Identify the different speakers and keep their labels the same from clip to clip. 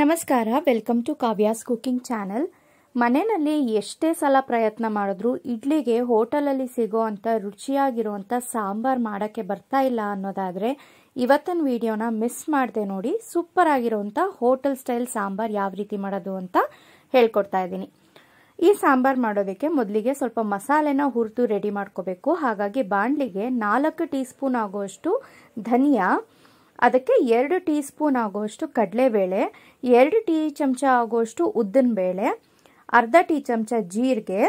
Speaker 1: ನಮಸ್ಕಾರ welcome to Kavya's cooking channel ಮನೆಯಲ್ಲಿ ಎಷ್ಟೇ ಸಲ ಪ್ರಯತ್ನ ಮಾಡಿದ್ರು ಇಡ್ಲಿಗೆ ಹೋಟೆಲಲ್ಲಿ ಸಿಗೋ ಅಂಥ ರುಚಿಯಾಗಿರುವಂಥ ಸಾಂಬಾರ್ ಮಾಡೋಕ್ಕೆ ಬರ್ತಾ ಇಲ್ಲ ಅನ್ನೋದಾದರೆ ಇವತ್ತಿನ ವಿಡಿಯೋನ ಮಿಸ್ ಮಾಡದೆ ನೋಡಿ ಸೂಪರ್ ಆಗಿರುವಂಥ ಹೋಟೆಲ್ ಸ್ಟೈಲ್ ಸಾಂಬಾರ್ ಯಾವ ರೀತಿ ಮಾಡೋದು ಅಂತ ಹೇಳ್ಕೊಡ್ತಾ ಇದ್ದೀನಿ ಈ ಸಾಂಬಾರ್ ಮಾಡೋದಕ್ಕೆ ಮೊದಲಿಗೆ ಸ್ವಲ್ಪ ಮಸಾಲೆನ ಹುರಿದು ರೆಡಿ ಮಾಡ್ಕೋಬೇಕು ಹಾಗಾಗಿ ಬಾಂಡ್ಲಿಗೆ ನಾಲ್ಕು ಟೀ ಸ್ಪೂನ್ ಆಗುವಷ್ಟು ಧನಿಯಾ ಅದಕ್ಕೆ ಎರಡು ಟೀ ಸ್ಪೂನ್ ಆಗೋಷ್ಟು ಕಡಲೆಬೇಳೆ ಎರಡು ಟೀ ಚಮಚ ಆಗೋಷ್ಟು ಉದ್ದಿನ ಬೇಳೆ ಅರ್ಧ ಟೀ ಚಮಚ ಜೀರಿಗೆ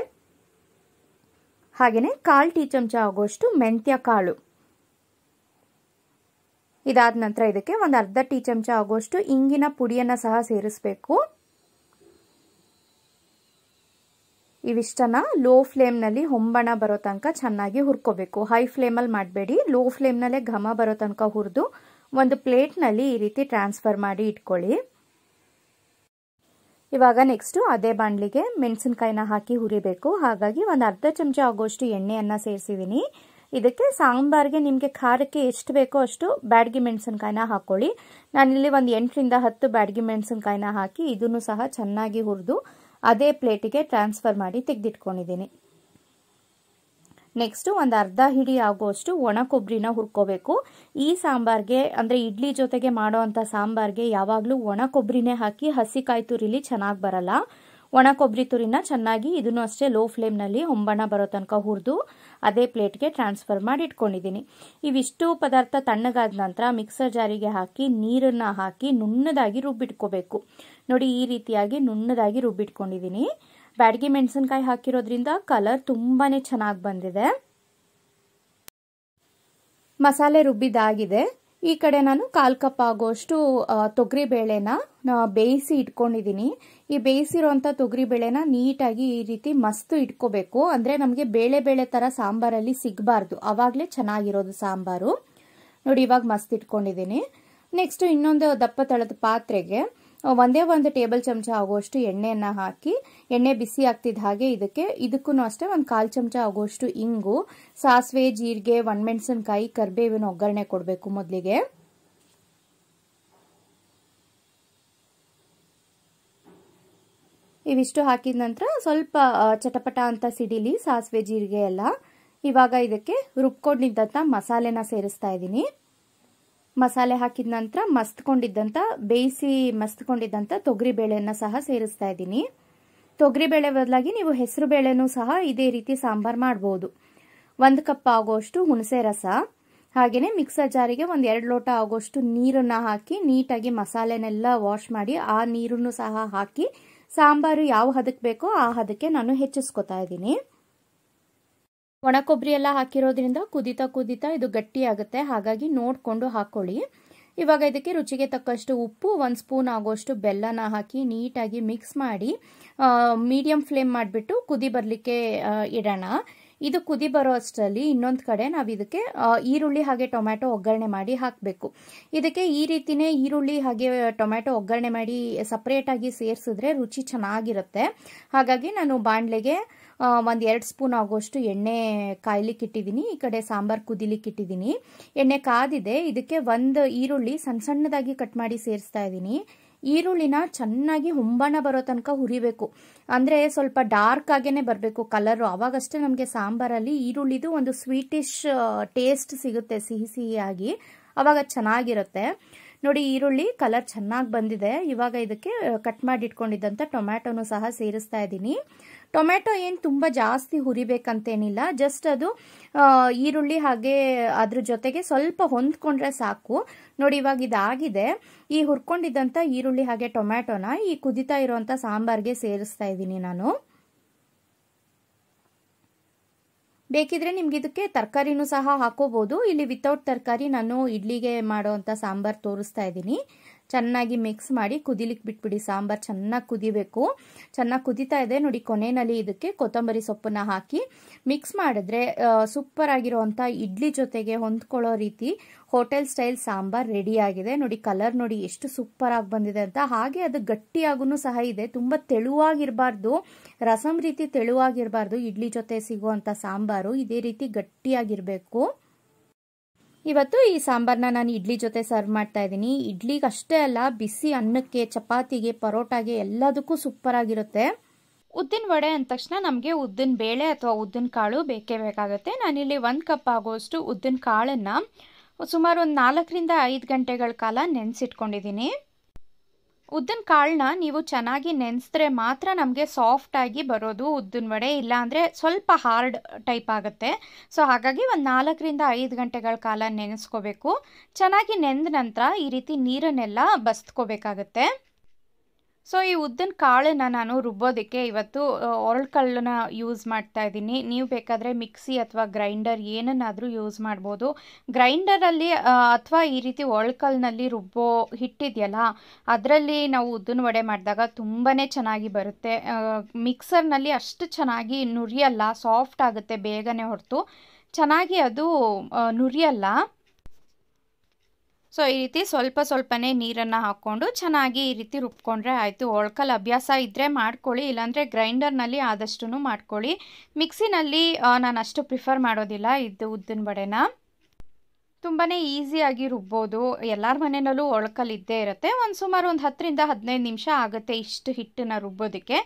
Speaker 1: ಹಾಗೆಯೇ ಕಾಲು ಟೀ ಚಮಚ ಆಗೋಷ್ಟು ಮೆಂತ್ಯ ಕಾಳು ಇದಾದ ನಂತರ ಇದಕ್ಕೆ ಒಂದು ಅರ್ಧ ಟೀ ಚಮಚ ಆಗೋಷ್ಟು ಇಂಗಿನ ಪುಡಿಯನ್ನು ಸಹ ಸೇರಿಸಬೇಕು ಇವಿಷ್ಟನ್ನು ಲೋ ಫ್ಲೇಮ್ನಲ್ಲಿ ಹೊಂಬಣ ಬರೋ ತನಕ ಚೆನ್ನಾಗಿ ಹುರ್ಕೋಬೇಕು ಹೈ ಫ್ಲೇಮಲ್ಲಿ ಮಾಡಬೇಡಿ ಲೋ ಫ್ಲೇಮ್ನಲ್ಲೇ ಘಮ ಬರೋ ತನಕ ಹುರಿದು ಒಂದು ಪ್ಲೇಟ್ನಲ್ಲಿ ಈ ರೀತಿ ಟ್ರಾನ್ಸ್ಫರ್ ಮಾಡಿ ಇಟ್ಕೊಳ್ಳಿ ಇವಾಗ ನೆಕ್ಸ್ಟು ಅದೇ ಬಾಣಲಿಗೆ ಮೆಣಸಿನ್ಕಾಯಿನ ಹಾಕಿ ಹುರಿಬೇಕು ಹಾಗಾಗಿ ಒಂದು ಅರ್ಧ ಚಮಚ ಆಗೋಷ್ಟು ಎಣ್ಣೆಯನ್ನು ಸೇರಿಸಿದ್ದೀನಿ ಇದಕ್ಕೆ ಸಾಂಬಾರ್ಗೆ ನಿಮಗೆ ಖಾರಕ್ಕೆ ಎಷ್ಟು ಬೇಕೋ ಅಷ್ಟು ಬ್ಯಾಡ್ಗಿ ಮೆಣಸಿನ್ಕಾಯಿನ ಹಾಕ್ಕೊಳ್ಳಿ ನಾನಿಲ್ಲಿ ಒಂದು ಎಂಟರಿಂದ ಹತ್ತು ಬ್ಯಾಡ್ಗೆ ಮೆಣಸಿನ್ಕಾಯಿನ ಹಾಕಿ ಇದನ್ನು ಸಹ ಚೆನ್ನಾಗಿ ಹುರಿದು ಅದೇ ಪ್ಲೇಟಿಗೆ ಟ್ರಾನ್ಸ್ಫರ್ ಮಾಡಿ ತೆಗೆದಿಟ್ಕೊಂಡಿದ್ದೀನಿ ನೆಕ್ಸ್ಟ್ ಒಂದು ಅರ್ಧ ಹಿಡಿ ಆಗುವಷ್ಟು ಒಣ ಕೊಬ್ಬರಿನ ಹುರ್ಕೋಬೇಕು ಈ ಸಾಂಬಾರ್ಗೆ ಅಂದರೆ ಇಡ್ಲಿ ಜೊತೆಗೆ ಅಂಥ ಸಾಂಬಾರ್ಗೆ ಯಾವಾಗಲೂ ಒಣ ಕೊಬ್ಬರಿನೇ ಹಾಕಿ ಹಸಿ ಕಾಯಿ ತುರಿಲಿ ಚೆನ್ನಾಗಿ ಬರಲ್ಲ ಒಣ ಕೊಬ್ಬರಿ ತುರಿನ ಚೆನ್ನಾಗಿ ಇದನ್ನು ಅಷ್ಟೇ ಲೋ ಫ್ಲೇಮ್ನಲ್ಲಿ ಒಂಬಣ ಬರೋ ತನಕ ಹುರಿದು ಅದೇ ಪ್ಲೇಟ್ಗೆ ಟ್ರಾನ್ಸ್ಫರ್ ಮಾಡಿ ಇಟ್ಕೊಂಡಿದ್ದೀನಿ ಇವಿಷ್ಟು ಪದಾರ್ಥ ತಣ್ಣಗಾದ ನಂತರ ಮಿಕ್ಸರ್ ಜಾರಿಗೆ ಹಾಕಿ ನೀರನ್ನು ಹಾಕಿ ನುಣ್ಣದಾಗಿ ರುಬ್ಬಿಟ್ಕೋಬೇಕು ನೋಡಿ ಈ ರೀತಿಯಾಗಿ ನುಣ್ಣದಾಗಿ ರುಬ್ಬಿಟ್ಕೊಂಡಿದ್ದೀನಿ ಬ್ಯಾಡಗಿ ಮೆಣಸಿನ್ಕಾಯಿ ಹಾಕಿರೋದ್ರಿಂದ ಕಲರ್ ತುಂಬಾ ಚೆನ್ನಾಗಿ ಬಂದಿದೆ ಮಸಾಲೆ ರುಬ್ಬಿದಾಗಿದೆ ಈ ಕಡೆ ನಾನು ಕಾಲ್ ಕಪ್ ಆಗೋಷ್ಟು ತೊಗರಿ ಬೇಳೆನ ಬೇಯಿಸಿ ಇಟ್ಕೊಂಡಿದ್ದೀನಿ ಈ ಬೇಯಿಸಿರೋಂಥ ತೊಗರಿ ಬೇಳೆನ ನೀಟಾಗಿ ಈ ರೀತಿ ಮಸ್ತು ಇಟ್ಕೋಬೇಕು ಅಂದರೆ ನಮಗೆ ಬೇಳೆ ಬೇಳೆ ಥರ ಸಾಂಬಾರಲ್ಲಿ ಸಿಗಬಾರ್ದು ಆವಾಗಲೇ ಚೆನ್ನಾಗಿರೋದು ಸಾಂಬಾರು ನೋಡಿ ಇವಾಗ ಮಸ್ತ್ ಇಟ್ಕೊಂಡಿದ್ದೀನಿ ನೆಕ್ಸ್ಟ್ ಇನ್ನೊಂದು ದಪ್ಪ ತಳದ ಪಾತ್ರೆಗೆ ಒಂದೇ ಒಂದು ಟೇಬಲ್ ಚಮಚ ಆಗುವಷ್ಟು ಎಣ್ಣೆಯನ್ನ ಹಾಕಿ ಎಣ್ಣೆ ಬಿಸಿ ಆಗ್ತಿದ್ದ ಹಾಗೆ ಇದಕ್ಕೆ ಇದಕ್ಕೂ ಅಷ್ಟೇ ಒಂದು ಕಾಲು ಚಮಚ ಆಗುವಷ್ಟು ಇಂಗು ಸಾಸಿವೆ ಜೀರಿಗೆ ಒಣಮೆಣಸಿನಕಾಯಿ ಕರಿಬೇವಿನ ಒಗ್ಗರಣೆ ಕೊಡಬೇಕು ಮೊದಲಿಗೆ ಇವಿಷ್ಟು ಹಾಕಿದ ನಂತರ ಸ್ವಲ್ಪ ಚಟಪಟ ಅಂತ ಸಿಡಿಲಿ ಸಾಸಿವೆ ಜೀರಿಗೆ ಎಲ್ಲ ಇವಾಗ ಇದಕ್ಕೆ ರುಬ್ಕೊಂಡಿದ್ದಂಥ ಮಸಾಲೆನ ಸೇರಿಸ್ತಾ ಇದ್ದೀನಿ ಮಸಾಲೆ ಹಾಕಿದ ನಂತರ ಮಸ್ತ್ಕೊಂಡಿದ್ದಂಥ ಬೇಯಿಸಿ ಮಸ್ತ್ಕೊಂಡಿದ್ದಂಥ ತೊಗರಿ ಬೇಳೆಯನ್ನು ಸಹ ಸೇರಿಸ್ತಾ ಇದ್ದೀನಿ ತೊಗರಿಬೇಳೆ ಬದಲಾಗಿ ನೀವು ಹೆಸರು ಬೇಳೆನೂ ಸಹ ಇದೇ ರೀತಿ ಸಾಂಬಾರು ಮಾಡ್ಬೋದು ಒಂದು ಕಪ್ ಆಗೋಷ್ಟು ಹುಣಸೆ ರಸ ಹಾಗೆಯೇ ಮಿಕ್ಸರ್ ಜಾರಿಗೆ ಒಂದು ಎರಡು ಲೋಟ ಆಗೋಷ್ಟು ನೀರನ್ನು ಹಾಕಿ ನೀಟಾಗಿ ಮಸಾಲೆನೆಲ್ಲ ವಾಶ್ ಮಾಡಿ ಆ ನೀರನ್ನು ಸಹ ಹಾಕಿ ಸಾಂಬಾರು ಯಾವ ಹದಕ್ಕೆ ಬೇಕೋ ಆ ಹದಕ್ಕೆ ನಾನು ಹೆಚ್ಚಿಸ್ಕೊತಾ ಇದ್ದೀನಿ ಒಣ ಕೊಬ್ಬರಿ ಎಲ್ಲ ಹಾಕಿರೋದ್ರಿಂದ ಕುದಿತಾ ಕುದಿತಾ ಇದು ಗಟ್ಟಿ ಆಗುತ್ತೆ ಹಾಗಾಗಿ ನೋಡಿಕೊಂಡು ಹಾಕ್ಕೊಳ್ಳಿ ಇವಾಗ ಇದಕ್ಕೆ ರುಚಿಗೆ ತಕ್ಕಷ್ಟು ಉಪ್ಪು ಒಂದು ಸ್ಪೂನ್ ಆಗೋಷ್ಟು ಬೆಲ್ಲನ ಹಾಕಿ ನೀಟಾಗಿ ಮಿಕ್ಸ್ ಮಾಡಿ ಮೀಡಿಯಂ ಫ್ಲೇಮ್ ಮಾಡಿಬಿಟ್ಟು ಕುದಿ ಬರಲಿಕ್ಕೆ ಇಡೋಣ ಇದು ಕುದಿ ಬರೋ ಅಷ್ಟರಲ್ಲಿ ಇನ್ನೊಂದು ಕಡೆ ನಾವು ಇದಕ್ಕೆ ಈರುಳ್ಳಿ ಹಾಗೆ ಟೊಮ್ಯಾಟೊ ಒಗ್ಗರಣೆ ಮಾಡಿ ಹಾಕಬೇಕು ಇದಕ್ಕೆ ಈ ರೀತಿನೇ ಈರುಳ್ಳಿ ಹಾಗೆ ಟೊಮ್ಯಾಟೊ ಒಗ್ಗರಣೆ ಮಾಡಿ ಸಪ್ರೇಟಾಗಿ ಸೇರಿಸಿದ್ರೆ ರುಚಿ ಚೆನ್ನಾಗಿರುತ್ತೆ ಹಾಗಾಗಿ ನಾನು ಬಾಣಲೆಗೆ ಒಂದು ಎರಡು ಸ್ಪೂನ್ ಆಗೋಷ್ಟು ಎಣ್ಣೆ ಕಾಯ್ಲಿಕ್ಕೆ ಇಟ್ಟಿದ್ದೀನಿ ಈ ಕಡೆ ಸಾಂಬಾರ್ ಕುದಿಲಿಕ್ಕೆ ಇಟ್ಟಿದ್ದೀನಿ ಎಣ್ಣೆ ಕಾದಿದೆ ಇದಕ್ಕೆ ಒಂದು ಈರುಳ್ಳಿ ಸಣ್ಣ ಸಣ್ಣದಾಗಿ ಕಟ್ ಮಾಡಿ ಸೇರಿಸ್ತಾ ಇದ್ದೀನಿ ಈರುಳ್ಳಿನ ಚೆನ್ನಾಗಿ ಹುಂಬಣ ಬರೋ ತನಕ ಹುರಿಬೇಕು ಅಂದರೆ ಸ್ವಲ್ಪ ಡಾರ್ಕ್ ಆಗೇನೆ ಬರಬೇಕು ಕಲರು ಅವಾಗಷ್ಟೇ ನಮಗೆ ಸಾಂಬಾರಲ್ಲಿ ಈರುಳ್ಳಿದು ಒಂದು ಸ್ವೀಟಿಷ್ ಟೇಸ್ಟ್ ಸಿಗುತ್ತೆ ಸಿಹಿ ಸಿಹಿಯಾಗಿ ಅವಾಗ ಚೆನ್ನಾಗಿರುತ್ತೆ ನೋಡಿ ಈರುಳ್ಳಿ ಕಲರ್ ಚೆನ್ನಾಗಿ ಬಂದಿದೆ ಇವಾಗ ಇದಕ್ಕೆ ಕಟ್ ಮಾಡಿ ಇಟ್ಕೊಂಡಿದ್ದಂಥ ಟೊಮ್ಯಾಟೊನು ಸಹ ಸೇರಿಸ್ತಾ ಇದ್ದೀನಿ ಟೊಮೆಟೊ ಏನು ತುಂಬ ಜಾಸ್ತಿ ಹುರಿಬೇಕಂತೇನಿಲ್ಲ ಜಸ್ಟ್ ಅದು ಈರುಳ್ಳಿ ಹಾಗೆ ಅದ್ರ ಜೊತೆಗೆ ಸ್ವಲ್ಪ ಹೊಂದ್ಕೊಂಡ್ರೆ ಸಾಕು ನೋಡಿ ಇವಾಗ ಇದಾಗಿದೆ ಈ ಹುರ್ಕೊಂಡಿದ್ದಂಥ ಈರುಳ್ಳಿ ಹಾಗೆ ಟೊಮ್ಯಾಟೊನ ಈ ಕುದಿತಾ ಇರುವಂಥ ಸಾಂಬಾರ್ಗೆ ಸೇರಿಸ್ತಾ ಇದ್ದೀನಿ ನಾನು ಬೇಕಿದ್ರೆ ನಿಮ್ಗೆ ಇದಕ್ಕೆ ತರಕಾರಿನೂ ಸಹ ಹಾಕೋಬಹುದು ಇಲ್ಲಿ ವಿತೌಟ್ ತರಕಾರಿ ನಾನು ಇಡ್ಲಿಗೆ ಮಾಡುವಂತ ಸಾಂಬಾರ್ ತೋರಿಸ್ತಾ ಇದ್ದೀನಿ ಚೆನ್ನಾಗಿ ಮಿಕ್ಸ್ ಮಾಡಿ ಕುದಿಲಿಕ್ಕೆ ಬಿಟ್ಬಿಡಿ ಸಾಂಬಾರು ಚೆನ್ನಾಗಿ ಕುದಿಬೇಕು ಚೆನ್ನಾಗಿ ಕುದಿತಾ ಇದೆ ನೋಡಿ ಕೊನೆಯಲ್ಲಿ ಇದಕ್ಕೆ ಕೊತ್ತಂಬರಿ ಸೊಪ್ಪನ್ನ ಹಾಕಿ ಮಿಕ್ಸ್ ಮಾಡಿದ್ರೆ ಸೂಪರ್ ಆಗಿರುವಂಥ ಇಡ್ಲಿ ಜೊತೆಗೆ ಹೊಂದ್ಕೊಳ್ಳೋ ರೀತಿ ಹೋಟೆಲ್ ಸ್ಟೈಲ್ ಸಾಂಬಾರ್ ಆಗಿದೆ ನೋಡಿ ಕಲರ್ ನೋಡಿ ಎಷ್ಟು ಸೂಪರ್ ಆಗಿ ಬಂದಿದೆ ಅಂತ ಹಾಗೆ ಅದು ಗಟ್ಟಿಯಾಗೂ ಸಹ ಇದೆ ತುಂಬ ತೆಳುವಾಗಿರಬಾರ್ದು ರಸಂ ರೀತಿ ತೆಳುವಾಗಿರಬಾರ್ದು ಇಡ್ಲಿ ಜೊತೆ ಸಿಗುವಂಥ ಸಾಂಬಾರು ಇದೇ ರೀತಿ ಗಟ್ಟಿಯಾಗಿರಬೇಕು ಇವತ್ತು ಈ ಸಾಂಬಾರನ್ನ ನಾನು ಇಡ್ಲಿ ಜೊತೆ ಸರ್ವ್ ಮಾಡ್ತಾ ಇದ್ದೀನಿ ಇಡ್ಲಿಗೆ ಅಷ್ಟೇ ಅಲ್ಲ ಬಿಸಿ ಅನ್ನಕ್ಕೆ ಚಪಾತಿಗೆ ಪರೋಟಾಗೆ ಎಲ್ಲದಕ್ಕೂ ಸೂಪರ್ ಆಗಿರುತ್ತೆ ಉದ್ದಿನ ವಡೆ ಅಂದ ತಕ್ಷಣ ನಮಗೆ ಉದ್ದಿನ ಬೇಳೆ ಅಥವಾ ಉದ್ದಿನ ಕಾಳು ಬೇಕೇ ಬೇಕಾಗುತ್ತೆ ನಾನಿಲ್ಲಿ ಒಂದು ಕಪ್ ಆಗುವಷ್ಟು ಉದ್ದಿನ ಕಾಳನ್ನು ಸುಮಾರು ಒಂದು ನಾಲ್ಕರಿಂದ ಐದು ಗಂಟೆಗಳ ಕಾಲ ನೆನೆಸಿಟ್ಕೊಂಡಿದ್ದೀನಿ ಉದ್ದಿನ ಕಾಳನ್ನ ನೀವು ಚೆನ್ನಾಗಿ ನೆನೆಸಿದ್ರೆ ಮಾತ್ರ ನಮಗೆ ಸಾಫ್ಟಾಗಿ ಬರೋದು ಉದ್ದಿನ ವಡೆ ಇಲ್ಲಾಂದರೆ ಸ್ವಲ್ಪ ಹಾರ್ಡ್ ಟೈಪ್ ಆಗುತ್ತೆ ಸೊ ಹಾಗಾಗಿ ಒಂದು ನಾಲ್ಕರಿಂದ ಐದು ಗಂಟೆಗಳ ಕಾಲ ನೆನೆಸ್ಕೋಬೇಕು ಚೆನ್ನಾಗಿ ನೆಂದ ನಂತರ ಈ ರೀತಿ ನೀರನ್ನೆಲ್ಲ ಬಸ್ತ್ಕೋಬೇಕಾಗತ್ತೆ ಸೊ ಈ ಉದ್ದಿನ ಕಾಳನ್ನು ನಾನು ರುಬ್ಬೋದಕ್ಕೆ ಇವತ್ತು ಕಲ್ಲನ್ನ ಯೂಸ್ ಮಾಡ್ತಾ ಇದ್ದೀನಿ ನೀವು ಬೇಕಾದರೆ ಮಿಕ್ಸಿ ಅಥವಾ ಗ್ರೈಂಡರ್ ಏನನ್ನಾದರೂ ಯೂಸ್ ಮಾಡ್ಬೋದು ಗ್ರೈಂಡರಲ್ಲಿ ಅಥವಾ ಈ ರೀತಿ ಕಲ್ಲಿನಲ್ಲಿ ರುಬ್ಬೋ ಹಿಟ್ಟಿದೆಯಲ್ಲ ಅದರಲ್ಲಿ ನಾವು ಉದ್ದಿನ ವಡೆ ಮಾಡಿದಾಗ ತುಂಬಾ ಚೆನ್ನಾಗಿ ಬರುತ್ತೆ ಮಿಕ್ಸರ್ನಲ್ಲಿ ಅಷ್ಟು ಚೆನ್ನಾಗಿ ನುರಿಯಲ್ಲ ಸಾಫ್ಟ್ ಆಗುತ್ತೆ ಬೇಗನೆ ಹೊರತು ಚೆನ್ನಾಗಿ ಅದು ನುರಿಯಲ್ಲ ಸೊ ಈ ರೀತಿ ಸ್ವಲ್ಪ ಸ್ವಲ್ಪನೇ ನೀರನ್ನು ಹಾಕ್ಕೊಂಡು ಚೆನ್ನಾಗಿ ಈ ರೀತಿ ರುಬ್ಕೊಂಡ್ರೆ ಆಯಿತು ಒಳಕಲ್ ಅಭ್ಯಾಸ ಇದ್ದರೆ ಮಾಡ್ಕೊಳ್ಳಿ ಇಲ್ಲಾಂದರೆ ಗ್ರೈಂಡರ್ನಲ್ಲಿ ಆದಷ್ಟು ಮಾಡ್ಕೊಳ್ಳಿ ಮಿಕ್ಸಿನಲ್ಲಿ ನಾನು ಅಷ್ಟು ಪ್ರಿಫರ್ ಮಾಡೋದಿಲ್ಲ ಇದು ಉದ್ದಿನ ಬಡೆನ ತುಂಬಾ ಈಸಿಯಾಗಿ ರುಬ್ಬೋದು ಎಲ್ಲರ ಮನೆಯಲ್ಲೂ ಒಳ್ಕಲ್ ಇದ್ದೇ ಇರುತ್ತೆ ಒಂದು ಸುಮಾರು ಒಂದು ಹತ್ತರಿಂದ ಹದಿನೈದು ನಿಮಿಷ ಆಗುತ್ತೆ ಇಷ್ಟು ಹಿಟ್ಟನ್ನು ರುಬ್ಬೋದಕ್ಕೆ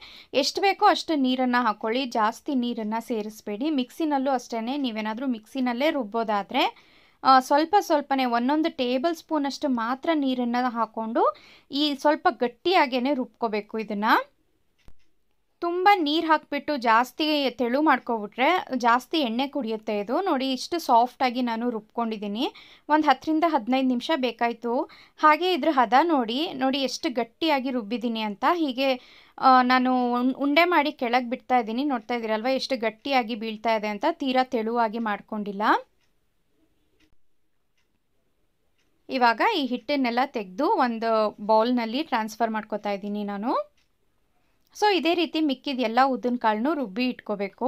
Speaker 1: ಎಷ್ಟು ಬೇಕೋ ಅಷ್ಟು ನೀರನ್ನು ಹಾಕ್ಕೊಳ್ಳಿ ಜಾಸ್ತಿ ನೀರನ್ನು ಸೇರಿಸ್ಬೇಡಿ ಮಿಕ್ಸಿನಲ್ಲೂ ಅಷ್ಟೇ ನೀವೇನಾದರೂ ಮಿಕ್ಸಿನಲ್ಲೇ ರುಬ್ಬೋದಾದರೆ ಸ್ವಲ್ಪ ಸ್ವಲ್ಪನೇ ಒಂದೊಂದು ಟೇಬಲ್ ಸ್ಪೂನಷ್ಟು ಮಾತ್ರ ನೀರನ್ನು ಹಾಕ್ಕೊಂಡು ಈ ಸ್ವಲ್ಪ ಗಟ್ಟಿಯಾಗೇ ರುಬ್ಕೋಬೇಕು ಇದನ್ನು ತುಂಬ ನೀರು ಹಾಕಿಬಿಟ್ಟು ಜಾಸ್ತಿ ತೆಳು ಮಾಡ್ಕೊಬಿಟ್ರೆ ಜಾಸ್ತಿ ಎಣ್ಣೆ ಕುಡಿಯುತ್ತೆ ಇದು ನೋಡಿ ಇಷ್ಟು ಸಾಫ್ಟಾಗಿ ನಾನು ರುಬ್ಕೊಂಡಿದ್ದೀನಿ ಒಂದು ಹತ್ತರಿಂದ ಹದಿನೈದು ನಿಮಿಷ ಬೇಕಾಯಿತು ಹಾಗೆ ಇದ್ರ ಹದ ನೋಡಿ ನೋಡಿ ಎಷ್ಟು ಗಟ್ಟಿಯಾಗಿ ರುಬ್ಬಿದ್ದೀನಿ ಅಂತ ಹೀಗೆ ನಾನು ಉಂಡೆ ಮಾಡಿ ಕೆಳಗೆ ಬಿಡ್ತಾ ಇದ್ದೀನಿ ನೋಡ್ತಾ ಇದ್ದೀರಲ್ವ ಎಷ್ಟು ಗಟ್ಟಿಯಾಗಿ ಬೀಳ್ತಾ ಇದೆ ಅಂತ ತೀರಾ ತೆಳುವಾಗಿ ಮಾಡ್ಕೊಂಡಿಲ್ಲ ಇವಾಗ ಈ ಹಿಟ್ಟನ್ನೆಲ್ಲ ತೆಗೆದು ಒಂದು ಬೌಲ್ನಲ್ಲಿ ಟ್ರಾನ್ಸ್ಫರ್ ಮಾಡ್ಕೋತಾ ಇದ್ದೀನಿ ನಾನು ಸೊ ಇದೇ ರೀತಿ ಮಿಕ್ಕಿದ ಎಲ್ಲ ಉದ್ದಿನ ಕಾಳನ್ನು ರುಬ್ಬಿ ಇಟ್ಕೋಬೇಕು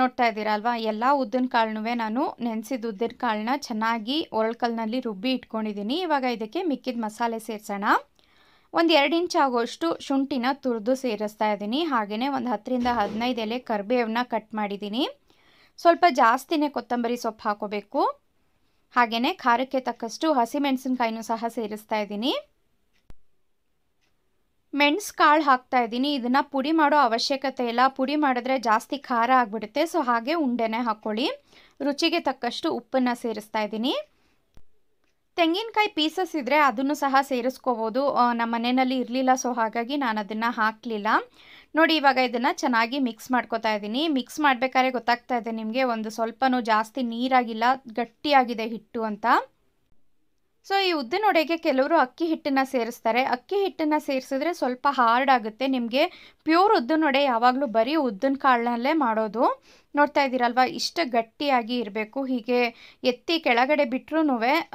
Speaker 1: ನೋಡ್ತಾ ಇದ್ದೀರಾ ಅಲ್ವಾ ಎಲ್ಲ ಉದ್ದಿನ ಕಾಳನ್ನೂ ನಾನು ನೆನೆಸಿದ ಉದ್ದಿನ ಕಾಳನ್ನ ಚೆನ್ನಾಗಿ ಒರಳ್ಕಲ್ನಲ್ಲಿ ರುಬ್ಬಿ ಇಟ್ಕೊಂಡಿದ್ದೀನಿ ಇವಾಗ ಇದಕ್ಕೆ ಮಿಕ್ಕಿದ ಮಸಾಲೆ ಸೇರಿಸೋಣ ಒಂದು ಎರಡು ಇಂಚ್ ಆಗೋಷ್ಟು ಶುಂಠಿನ ತುರಿದು ಸೇರಿಸ್ತಾ ಇದ್ದೀನಿ ಹಾಗೆಯೇ ಒಂದು ಹತ್ತರಿಂದ ಹದಿನೈದು ಎಲೆ ಕರಿಬೇವನ್ನ ಕಟ್ ಮಾಡಿದ್ದೀನಿ ಸ್ವಲ್ಪ ಜಾಸ್ತಿನೇ ಕೊತ್ತಂಬರಿ ಸೊಪ್ಪು ಹಾಕೋಬೇಕು ಹಾಗೆಯೇ ಖಾರಕ್ಕೆ ತಕ್ಕಷ್ಟು ಹಸಿಮೆಣಸಿನ್ಕಾಯಿನೂ ಸಹ ಸೇರಿಸ್ತಾ ಇದ್ದೀನಿ ಮೆಣಸು ಕಾಳು ಹಾಕ್ತಾ ಇದ್ದೀನಿ ಇದನ್ನು ಪುಡಿ ಮಾಡೋ ಅವಶ್ಯಕತೆ ಇಲ್ಲ ಪುಡಿ ಮಾಡಿದ್ರೆ ಜಾಸ್ತಿ ಖಾರ ಆಗಿಬಿಡುತ್ತೆ ಸೊ ಹಾಗೆ ಉಂಡೆನೇ ಹಾಕ್ಕೊಳ್ಳಿ ರುಚಿಗೆ ತಕ್ಕಷ್ಟು ಉಪ್ಪನ್ನು ಸೇರಿಸ್ತಾ ಇದ್ದೀನಿ ತೆಂಗಿನಕಾಯಿ ಪೀಸಸ್ ಇದ್ದರೆ ಅದನ್ನು ಸಹ ಸೇರಿಸ್ಕೋಬೋದು ನಮ್ಮ ಮನೆಯಲ್ಲಿ ಇರಲಿಲ್ಲ ಸೊ ಹಾಗಾಗಿ ನಾನು ಅದನ್ನು ಹಾಕಲಿಲ್ಲ ನೋಡಿ ಇವಾಗ ಇದನ್ನು ಚೆನ್ನಾಗಿ ಮಿಕ್ಸ್ ಮಾಡ್ಕೋತಾ ಇದ್ದೀನಿ ಮಿಕ್ಸ್ ಮಾಡಬೇಕಾದ್ರೆ ಗೊತ್ತಾಗ್ತಾ ಇದೆ ನಿಮಗೆ ಒಂದು ಸ್ವಲ್ಪನೂ ಜಾಸ್ತಿ ನೀರಾಗಿಲ್ಲ ಗಟ್ಟಿಯಾಗಿದೆ ಹಿಟ್ಟು ಅಂತ ಸೊ ಈ ಉದ್ದಿನ ಒಡೆಗೆ ಕೆಲವರು ಅಕ್ಕಿ ಹಿಟ್ಟನ್ನು ಸೇರಿಸ್ತಾರೆ ಅಕ್ಕಿ ಹಿಟ್ಟನ್ನು ಸೇರಿಸಿದ್ರೆ ಸ್ವಲ್ಪ ಹಾರ್ಡ್ ಆಗುತ್ತೆ ನಿಮಗೆ ಪ್ಯೂರ್ ಉದ್ದಿನ ಒಡೆ ಯಾವಾಗಲೂ ಬರೀ ಉದ್ದಿನ ಕಾಳನ್ನಲ್ಲೇ ಮಾಡೋದು ನೋಡ್ತಾ ಇದ್ದೀರಲ್ವ ಇಷ್ಟು ಗಟ್ಟಿಯಾಗಿ ಇರಬೇಕು ಹೀಗೆ ಎತ್ತಿ ಕೆಳಗಡೆ ಬಿಟ್ಟರೂ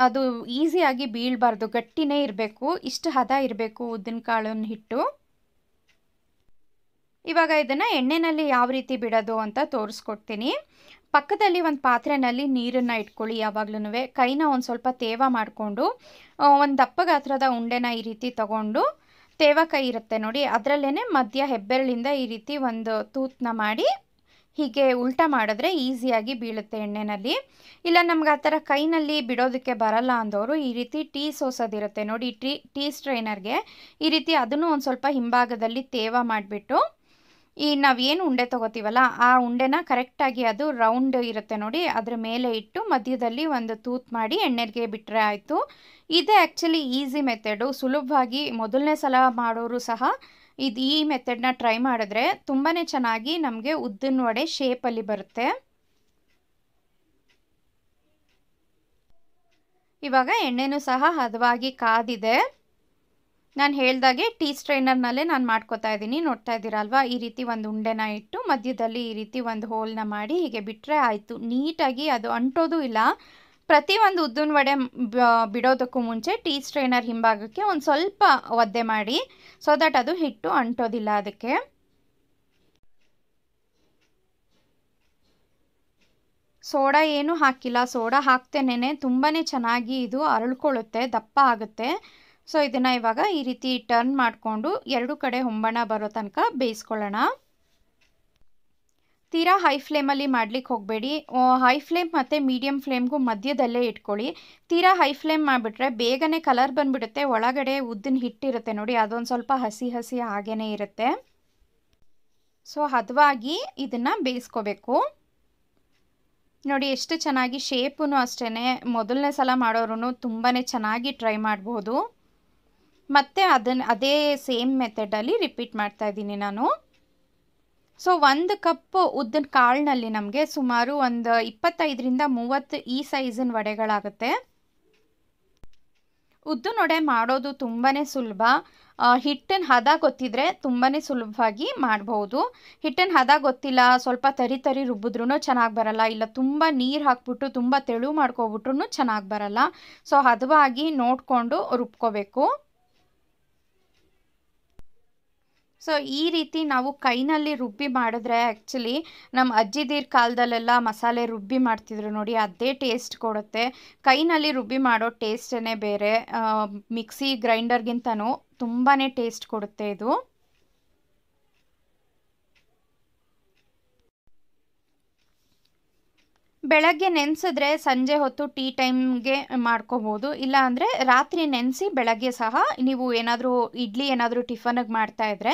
Speaker 1: ಅದು ಈಸಿಯಾಗಿ ಬೀಳಬಾರ್ದು ಗಟ್ಟಿನೇ ಇರಬೇಕು ಇಷ್ಟು ಹದ ಇರಬೇಕು ಉದ್ದಿನ ಕಾಳನ್ನು ಹಿಟ್ಟು ಇವಾಗ ಇದನ್ನು ಎಣ್ಣೆಯಲ್ಲಿ ಯಾವ ರೀತಿ ಬಿಡೋದು ಅಂತ ತೋರಿಸ್ಕೊಡ್ತೀನಿ ಪಕ್ಕದಲ್ಲಿ ಒಂದು ಪಾತ್ರೆನಲ್ಲಿ ನೀರನ್ನು ಇಟ್ಕೊಳ್ಳಿ ಯಾವಾಗ್ಲೂ ಕೈನ ಒಂದು ಸ್ವಲ್ಪ ತೇವ ಮಾಡಿಕೊಂಡು ಒಂದು ದಪ್ಪ ಗಾತ್ರದ ಉಂಡೆನ ಈ ರೀತಿ ತಗೊಂಡು ತೇವ ಕೈ ಇರುತ್ತೆ ನೋಡಿ ಅದರಲ್ಲೇ ಮಧ್ಯ ಹೆಬ್ಬೆರಳಿಂದ ಈ ರೀತಿ ಒಂದು ತೂತನ್ನ ಮಾಡಿ ಹೀಗೆ ಉಲ್ಟ ಮಾಡಿದ್ರೆ ಈಸಿಯಾಗಿ ಬೀಳುತ್ತೆ ಎಣ್ಣೆನಲ್ಲಿ ಇಲ್ಲ ನಮ್ಗೆ ಆ ಥರ ಕೈನಲ್ಲಿ ಬಿಡೋದಕ್ಕೆ ಬರಲ್ಲ ಅಂದವರು ಈ ರೀತಿ ಟೀ ಸೋಸೋದಿರುತ್ತೆ ನೋಡಿ ಟೀ ಟೀ ಸ್ಟ್ರೈನರ್ಗೆ ಈ ರೀತಿ ಅದನ್ನು ಒಂದು ಸ್ವಲ್ಪ ಹಿಂಭಾಗದಲ್ಲಿ ತೇವ ಮಾಡಿಬಿಟ್ಟು ಈ ನಾವೇನು ಉಂಡೆ ತೊಗೋತೀವಲ್ಲ ಆ ಉಂಡೆನ ಕರೆಕ್ಟಾಗಿ ಅದು ರೌಂಡ್ ಇರುತ್ತೆ ನೋಡಿ ಅದ್ರ ಮೇಲೆ ಇಟ್ಟು ಮಧ್ಯದಲ್ಲಿ ಒಂದು ತೂತ್ ಮಾಡಿ ಎಣ್ಣೆಗೆ ಬಿಟ್ಟರೆ ಆಯಿತು ಇದೇ ಆ್ಯಕ್ಚುಲಿ ಈಸಿ ಮೆಥಡು ಸುಲಭವಾಗಿ ಮೊದಲನೇ ಸಲ ಮಾಡೋರು ಸಹ ಇದು ಈ ಮೆಥಡ್ನ ಟ್ರೈ ಮಾಡಿದ್ರೆ ತುಂಬಾ ಚೆನ್ನಾಗಿ ನಮಗೆ ಉದ್ದಿನ ವಡೆ ಶೇಪಲ್ಲಿ ಬರುತ್ತೆ ಇವಾಗ ಎಣ್ಣೆನೂ ಸಹ ಹದವಾಗಿ ಕಾದಿದೆ ನಾನು ಹೇಳ್ದಾಗೆ ಟೀ ಸ್ಟ್ರೈನರ್ನಲ್ಲೇ ನಾನು ಮಾಡ್ಕೋತಾ ಇದ್ದೀನಿ ನೋಡ್ತಾ ಇದ್ದೀರಲ್ವಾ ಈ ರೀತಿ ಒಂದು ಉಂಡೆನ ಇಟ್ಟು ಮಧ್ಯದಲ್ಲಿ ಈ ರೀತಿ ಒಂದು ಹೋಲ್ನ ಮಾಡಿ ಹೀಗೆ ಬಿಟ್ಟರೆ ಆಯಿತು ನೀಟಾಗಿ ಅದು ಅಂಟೋದು ಇಲ್ಲ ಪ್ರತಿ ಒಂದು ಉದ್ದಿನ ವಡೆ ಬಿಡೋದಕ್ಕೂ ಮುಂಚೆ ಟೀ ಸ್ಟ್ರೈನರ್ ಹಿಂಭಾಗಕ್ಕೆ ಒಂದು ಸ್ವಲ್ಪ ಒದ್ದೆ ಮಾಡಿ ಸೊ ದಟ್ ಅದು ಹಿಟ್ಟು ಅಂಟೋದಿಲ್ಲ ಅದಕ್ಕೆ ಸೋಡಾ ಏನು ಹಾಕಿಲ್ಲ ಸೋಡಾ ಹಾಕ್ತೇನೆ ತುಂಬಾ ಚೆನ್ನಾಗಿ ಇದು ಅರಳ್ಕೊಳ್ಳುತ್ತೆ ದಪ್ಪ ಆಗುತ್ತೆ ಸೊ ಇದನ್ನು ಇವಾಗ ಈ ರೀತಿ ಟರ್ನ್ ಮಾಡಿಕೊಂಡು ಎರಡು ಕಡೆ ಹೊಂಬಣ ಬರೋ ತನಕ ಬೇಯಿಸ್ಕೊಳ್ಳೋಣ ತೀರಾ ಹೈ ಫ್ಲೇಮಲ್ಲಿ ಮಾಡ್ಲಿಕ್ಕೆ ಹೋಗಬೇಡಿ ಹೈ ಫ್ಲೇಮ್ ಮತ್ತು ಮೀಡಿಯಮ್ ಫ್ಲೇಮ್ಗೂ ಮಧ್ಯದಲ್ಲೇ ಇಟ್ಕೊಳ್ಳಿ ತೀರಾ ಹೈ ಫ್ಲೇಮ್ ಮಾಡಿಬಿಟ್ರೆ ಬೇಗನೆ ಕಲರ್ ಬಂದುಬಿಡುತ್ತೆ ಒಳಗಡೆ ಉದ್ದಿನ ಹಿಟ್ಟಿರುತ್ತೆ ನೋಡಿ ಅದೊಂದು ಸ್ವಲ್ಪ ಹಸಿ ಹಸಿ ಹಾಗೇ ಇರುತ್ತೆ ಸೊ ಹದವಾಗಿ ಇದನ್ನು ಬೇಯಿಸ್ಕೋಬೇಕು ನೋಡಿ ಎಷ್ಟು ಚೆನ್ನಾಗಿ ಶೇಪೂ ಅಷ್ಟೇ ಮೊದಲನೇ ಸಲ ಮಾಡೋರು ತುಂಬಾ ಚೆನ್ನಾಗಿ ಟ್ರೈ ಮಾಡ್ಬೋದು ಮತ್ತು ಅದನ್ನು ಅದೇ ಸೇಮ್ ಮೆಥಡಲ್ಲಿ ರಿಪೀಟ್ ಮಾಡ್ತಾ ಇದ್ದೀನಿ ನಾನು ಸೊ ಒಂದು ಕಪ್ ಉದ್ದಿನ ಕಾಳಿನಲ್ಲಿ ನಮಗೆ ಸುಮಾರು ಒಂದು ಇಪ್ಪತ್ತೈದರಿಂದ ಮೂವತ್ತು ಈ ಸೈಜಿನ ವಡೆಗಳಾಗುತ್ತೆ ಉದ್ದಿನ ವಡೆ ಮಾಡೋದು ತುಂಬಾ ಸುಲಭ ಹಿಟ್ಟಿನ ಹದ ಗೊತ್ತಿದ್ರೆ ತುಂಬಾ ಸುಲಭವಾಗಿ ಮಾಡ್ಬೋದು ಹಿಟ್ಟಿನ ಹದ ಗೊತ್ತಿಲ್ಲ ಸ್ವಲ್ಪ ತರಿ ತರಿ ರುಬ್ಬಿದ್ರೂ ಚೆನ್ನಾಗಿ ಬರಲ್ಲ ಇಲ್ಲ ತುಂಬ ನೀರು ಹಾಕ್ಬಿಟ್ಟು ತುಂಬ ತೆಳು ಮಾಡ್ಕೊಬಿಟ್ರು ಚೆನ್ನಾಗಿ ಬರಲ್ಲ ಸೊ ಹದವಾಗಿ ನೋಡಿಕೊಂಡು ರುಬ್ಕೋಬೇಕು ಸೊ ಈ ರೀತಿ ನಾವು ಕೈನಲ್ಲಿ ರುಬ್ಬಿ ಮಾಡಿದ್ರೆ ಆ್ಯಕ್ಚುಲಿ ನಮ್ಮ ಅಜ್ಜಿದೀರ್ ಕಾಲದಲ್ಲೆಲ್ಲ ಮಸಾಲೆ ರುಬ್ಬಿ ಮಾಡ್ತಿದ್ರು ನೋಡಿ ಅದೇ ಟೇಸ್ಟ್ ಕೊಡುತ್ತೆ ಕೈನಲ್ಲಿ ರುಬ್ಬಿ ಮಾಡೋ ಟೇಸ್ಟೇ ಬೇರೆ ಮಿಕ್ಸಿ ಗ್ರೈಂಡರ್ಗಿಂತನೂ ತುಂಬಾ ಟೇಸ್ಟ್ ಕೊಡುತ್ತೆ ಇದು ಬೆಳಗ್ಗೆ ನೆನೆಸಿದ್ರೆ ಸಂಜೆ ಹೊತ್ತು ಟೀ ಟೈಮ್ಗೆ ಮಾಡ್ಕೋಬೋದು ಇಲ್ಲ ಅಂದರೆ ರಾತ್ರಿ ನೆನೆಸಿ ಬೆಳಗ್ಗೆ ಸಹ ನೀವು ಏನಾದರೂ ಇಡ್ಲಿ ಏನಾದರೂ ಟಿಫನಿಗೆ ಮಾಡ್ತಾಯಿದ್ರೆ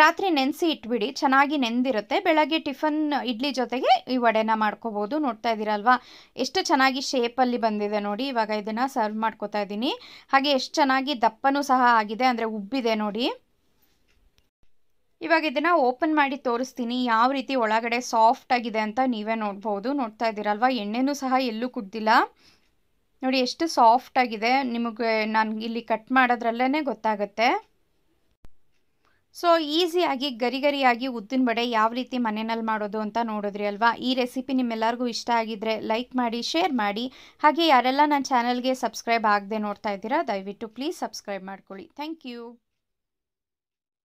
Speaker 1: ರಾತ್ರಿ ನೆನೆಸಿ ಇಟ್ಬಿಡಿ ಚೆನ್ನಾಗಿ ನೆಂದಿರುತ್ತೆ ಬೆಳಗ್ಗೆ ಟಿಫನ್ ಇಡ್ಲಿ ಜೊತೆಗೆ ಈ ವಡೆನ ಮಾಡ್ಕೋಬೋದು ನೋಡ್ತಾ ಇದ್ದೀರಲ್ವಾ ಎಷ್ಟು ಚೆನ್ನಾಗಿ ಶೇಪಲ್ಲಿ ಬಂದಿದೆ ನೋಡಿ ಇವಾಗ ಇದನ್ನು ಸರ್ವ್ ಮಾಡ್ಕೋತಾ ಇದ್ದೀನಿ ಹಾಗೆ ಎಷ್ಟು ಚೆನ್ನಾಗಿ ದಪ್ಪನೂ ಸಹ ಆಗಿದೆ ಅಂದರೆ ಉಬ್ಬಿದೆ ನೋಡಿ ಇವಾಗ ಇದನ್ನು ಓಪನ್ ಮಾಡಿ ತೋರಿಸ್ತೀನಿ ಯಾವ ರೀತಿ ಒಳಗಡೆ ಸಾಫ್ಟ್ ಆಗಿದೆ ಅಂತ ನೀವೇ ನೋಡ್ಬೋದು ನೋಡ್ತಾ ಇದ್ದೀರಲ್ವ ಎಣ್ಣೆನೂ ಸಹ ಎಲ್ಲೂ ಕುಡ್ದಿಲ್ಲ ನೋಡಿ ಎಷ್ಟು ಸಾಫ್ಟ್ ಆಗಿದೆ ನಿಮಗೆ ನಾನು ಇಲ್ಲಿ ಕಟ್ ಮಾಡೋದ್ರಲ್ಲೇ ಗೊತ್ತಾಗುತ್ತೆ ಸೊ ಈಸಿಯಾಗಿ ಗರಿ ಗರಿಯಾಗಿ ಉದ್ದಿನ ಬಡೆ ಯಾವ ರೀತಿ ಮನೆಯಲ್ಲಿ ಮಾಡೋದು ಅಂತ ನೋಡಿದ್ರಿ ಅಲ್ವಾ ಈ ರೆಸಿಪಿ ನಿಮ್ಮೆಲ್ಲರಿಗೂ ಇಷ್ಟ ಆಗಿದ್ರೆ ಲೈಕ್ ಮಾಡಿ ಶೇರ್ ಮಾಡಿ ಹಾಗೆ ಯಾರೆಲ್ಲ ನನ್ನ ಚಾನಲ್ಗೆ ಸಬ್ಸ್ಕ್ರೈಬ್ ಆಗದೆ ನೋಡ್ತಾ ಇದ್ದೀರಾ ದಯವಿಟ್ಟು ಪ್ಲೀಸ್ ಸಬ್ಸ್ಕ್ರೈಬ್ ಮಾಡ್ಕೊಳ್ಳಿ ಥ್ಯಾಂಕ್ ಯು